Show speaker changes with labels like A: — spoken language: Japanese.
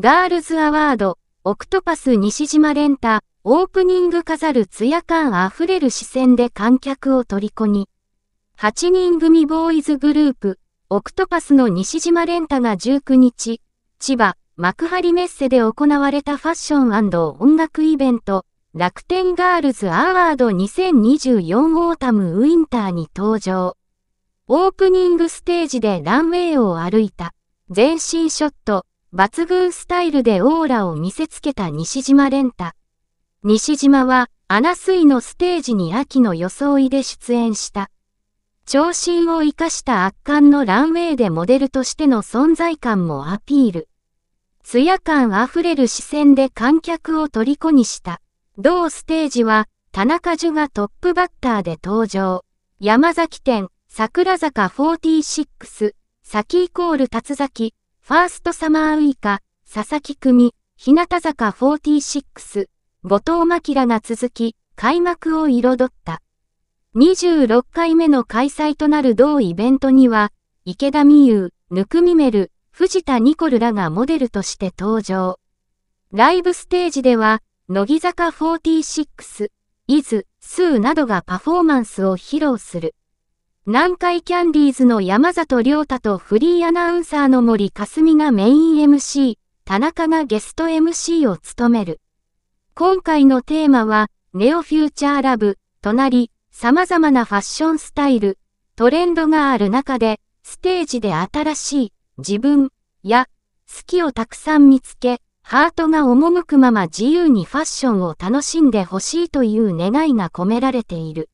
A: ガールズアワード、オクトパス西島連太、オープニング飾るツヤ感あふれる視線で観客を虜に。8人組ボーイズグループ、オクトパスの西島連太が19日、千葉、幕張メッセで行われたファッション音楽イベント、楽天ガールズアワード2024オータムウィンターに登場。オープニングステージでランウェイを歩いた、全身ショット、抜群スタイルでオーラを見せつけた西島ン太。西島は、アナスイのステージに秋の装いで出演した。長身を生かした圧巻のランウェイでモデルとしての存在感もアピール。艶感あふれる視線で観客を虜にした。同ステージは、田中樹がトップバッターで登場。山崎店、桜坂46、先イコール達崎、ファーストサマーウイカ、佐々木組、日向坂46、後藤らが続き、開幕を彩った。26回目の開催となる同イベントには、池田美優、ぬくみめる、藤田ニコルらがモデルとして登場。ライブステージでは、乃木坂46、伊豆、スーなどがパフォーマンスを披露する。南海キャンディーズの山里亮太とフリーアナウンサーの森かすみがメイン MC、田中がゲスト MC を務める。今回のテーマは、ネオフューチャーラブ、隣、様々なファッションスタイル、トレンドがある中で、ステージで新しい、自分、や、好きをたくさん見つけ、ハートが赴くまま自由にファッションを楽しんでほしいという願いが込められている。